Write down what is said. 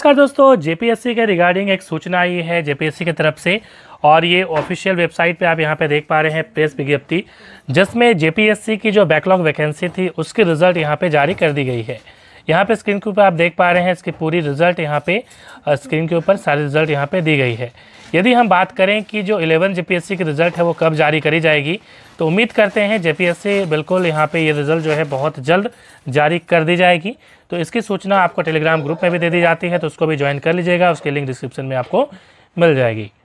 नमस्कार दोस्तों जेपीएससी के रिगार्डिंग एक सूचना आई है जेपीएससी की तरफ से और ये ऑफिशियल वेबसाइट पे आप यहाँ पे देख पा रहे हैं प्रेस विज्ञप्ति जिसमें जेपीएससी की जो बैकलॉग वैकेंसी थी उसकी रिज़ल्ट यहाँ पे जारी कर दी गई है यहाँ पे स्क्रीन के ऊपर आप देख पा रहे हैं इसकी पूरी रिज़ल्ट यहाँ पे स्क्रीन के ऊपर सारी रिज़ल्ट यहाँ पे दी गई है यदि हम बात करें कि जो 11 जेपीएससी की रिज़ल्ट है वो कब जारी करी जाएगी तो उम्मीद करते हैं जेपीएससी बिल्कुल यहाँ पे ये रिज़ल्ट जो है बहुत जल्द जारी कर दी जाएगी तो इसकी सूचना आपको टेलीग्राम ग्रुप में भी दे दी जाती है तो उसको भी ज्वाइन कर लीजिएगा उसकी लिंक डिस्क्रिप्शन में आपको मिल जाएगी